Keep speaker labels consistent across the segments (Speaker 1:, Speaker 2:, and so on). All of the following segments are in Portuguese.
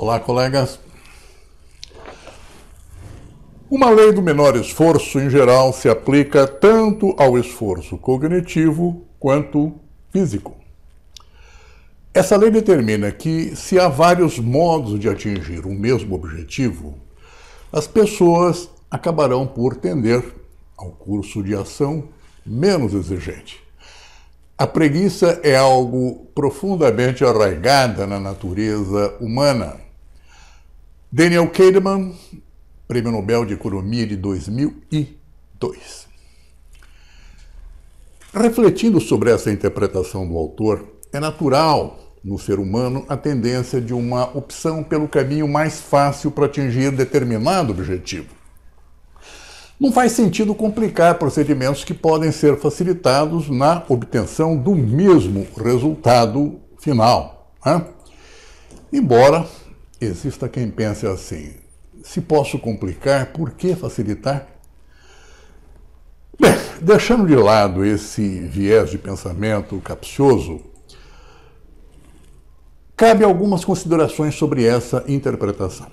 Speaker 1: Olá, colegas. Uma lei do menor esforço, em geral, se aplica tanto ao esforço cognitivo quanto físico. Essa lei determina que, se há vários modos de atingir o um mesmo objetivo, as pessoas acabarão por tender ao curso de ação menos exigente. A preguiça é algo profundamente arraigada na natureza humana Daniel Kahneman, Prêmio Nobel de Economia de 2002. Refletindo sobre essa interpretação do autor, é natural no ser humano a tendência de uma opção pelo caminho mais fácil para atingir determinado objetivo. Não faz sentido complicar procedimentos que podem ser facilitados na obtenção do mesmo resultado final. Né? Embora exista quem pense assim: se posso complicar, por que facilitar? Bem, deixando de lado esse viés de pensamento capcioso, cabe algumas considerações sobre essa interpretação.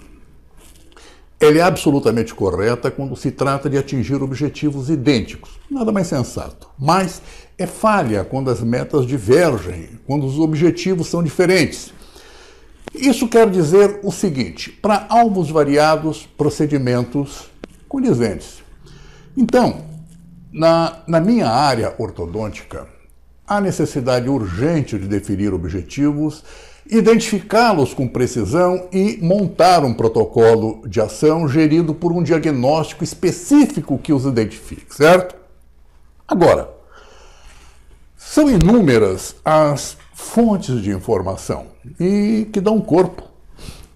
Speaker 1: Ela é absolutamente correta quando se trata de atingir objetivos idênticos, nada mais sensato. Mas é falha quando as metas divergem, quando os objetivos são diferentes isso quer dizer o seguinte: para alvos variados, procedimentos condizentes. Então, na, na minha área ortodôntica, há necessidade urgente de definir objetivos, identificá-los com precisão e montar um protocolo de ação gerido por um diagnóstico específico que os identifique, certo? Agora, são inúmeras as fontes de informação e que dão corpo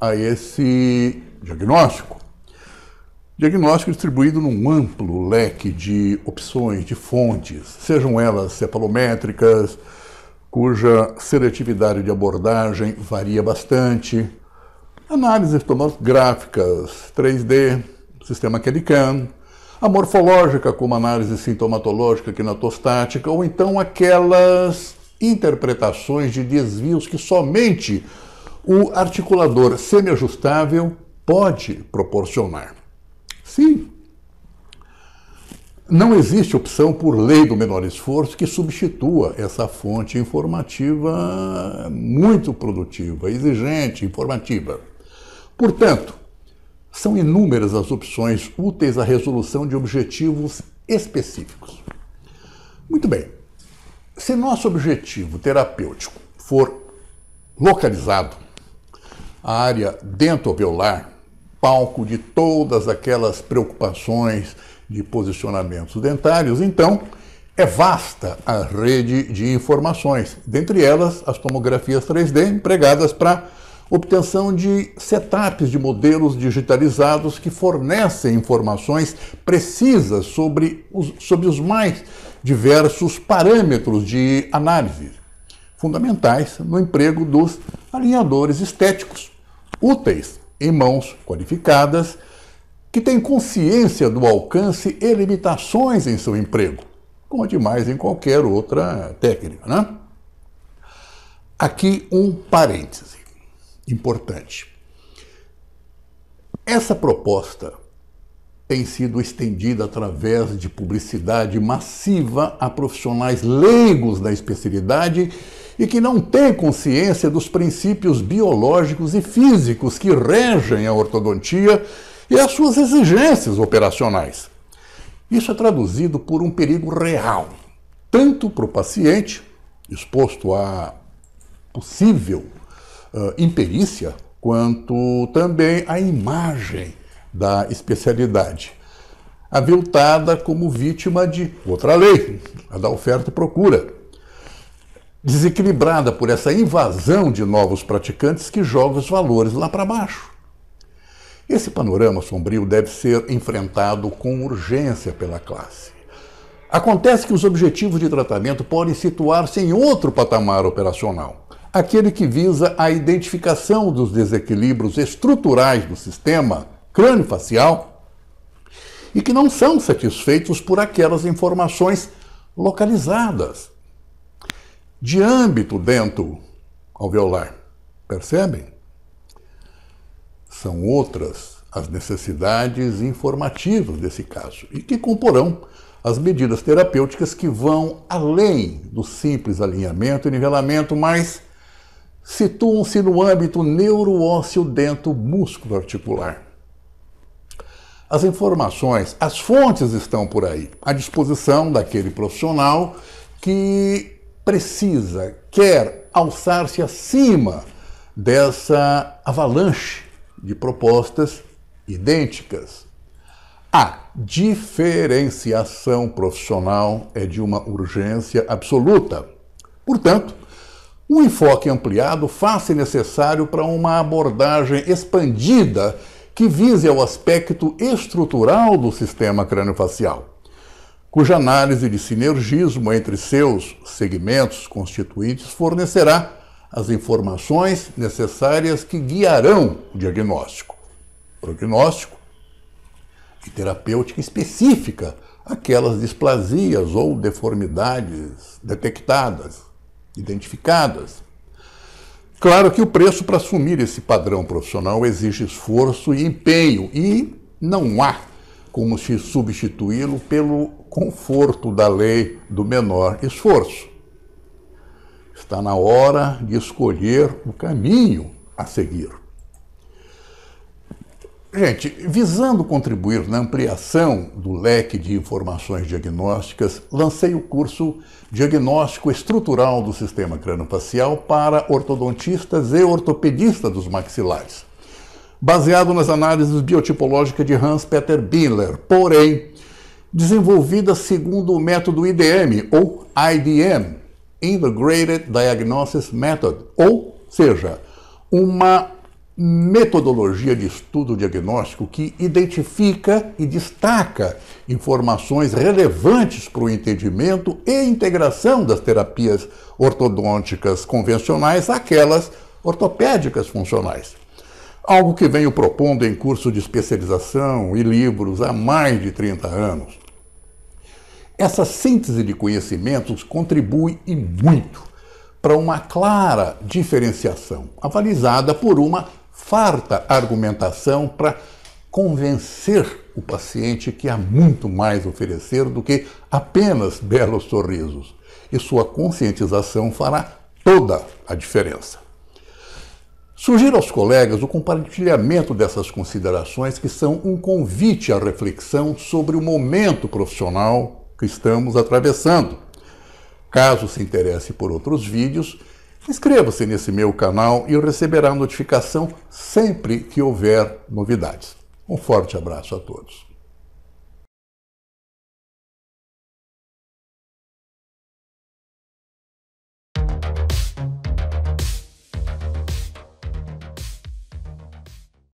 Speaker 1: a esse diagnóstico. Diagnóstico distribuído num amplo leque de opções, de fontes, sejam elas sepalométricas cuja seletividade de abordagem varia bastante, análises tomográficas 3D, sistema cad a morfológica, como análise sintomatológica quinatostática, ou então aquelas interpretações de desvios que somente o articulador semiajustável pode proporcionar. Sim, não existe opção por lei do menor esforço que substitua essa fonte informativa muito produtiva, exigente, informativa. Portanto, são inúmeras as opções úteis à resolução de objetivos específicos. Muito bem. Se nosso objetivo terapêutico for localizado, a área dentoveolar, palco de todas aquelas preocupações de posicionamentos dentários, então é vasta a rede de informações, dentre elas as tomografias 3D empregadas para obtenção de setups de modelos digitalizados que fornecem informações precisas sobre os, sobre os mais diversos parâmetros de análise, fundamentais no emprego dos alinhadores estéticos, úteis em mãos qualificadas que têm consciência do alcance e limitações em seu emprego, como demais em qualquer outra técnica. Né? Aqui um parêntese importante. Essa proposta tem sido estendida através de publicidade massiva a profissionais leigos da especialidade e que não têm consciência dos princípios biológicos e físicos que regem a ortodontia e as suas exigências operacionais. Isso é traduzido por um perigo real, tanto para o paciente, exposto a possível uh, imperícia, quanto também à imagem da especialidade, aviltada como vítima de outra lei, a da oferta e procura, desequilibrada por essa invasão de novos praticantes que joga os valores lá para baixo. Esse panorama sombrio deve ser enfrentado com urgência pela classe. Acontece que os objetivos de tratamento podem situar-se em outro patamar operacional, aquele que visa a identificação dos desequilíbrios estruturais do sistema crânio facial e que não são satisfeitos por aquelas informações localizadas de âmbito dentro alveolar. Percebem? São outras as necessidades informativas desse caso e que comporão as medidas terapêuticas que vão além do simples alinhamento e nivelamento, mas situam-se no âmbito neuroósseo dento músculo articular. As informações, as fontes estão por aí, à disposição daquele profissional que precisa, quer alçar-se acima dessa avalanche de propostas idênticas. A diferenciação profissional é de uma urgência absoluta. Portanto, um enfoque ampliado faz-se necessário para uma abordagem expandida que vise ao aspecto estrutural do sistema crâniofacial, cuja análise de sinergismo entre seus segmentos constituintes fornecerá as informações necessárias que guiarão o diagnóstico, prognóstico e terapêutica específica aquelas displasias ou deformidades detectadas, identificadas Claro que o preço para assumir esse padrão profissional exige esforço e empenho, e não há como se substituí-lo pelo conforto da lei do menor esforço. Está na hora de escolher o caminho a seguir. Gente, visando contribuir na ampliação do leque de informações diagnósticas, lancei o curso Diagnóstico Estrutural do Sistema Craniofacial para ortodontistas e ortopedistas dos maxilares, baseado nas análises biotipológicas de Hans-Peter Biller, porém desenvolvida segundo o método IDM ou IDM, Integrated Diagnosis Method, ou seja, uma metodologia de estudo diagnóstico que identifica e destaca informações relevantes para o entendimento e integração das terapias ortodônticas convencionais àquelas ortopédicas funcionais. Algo que venho propondo em curso de especialização e livros há mais de 30 anos. Essa síntese de conhecimentos contribui e muito para uma clara diferenciação, avalizada por uma farta argumentação para convencer o paciente que há muito mais a oferecer do que apenas belos sorrisos. E sua conscientização fará toda a diferença. Sugiro aos colegas o compartilhamento dessas considerações, que são um convite à reflexão sobre o momento profissional que estamos atravessando. Caso se interesse por outros vídeos, Inscreva-se nesse meu canal e receberá notificação sempre que houver novidades. Um forte abraço a todos.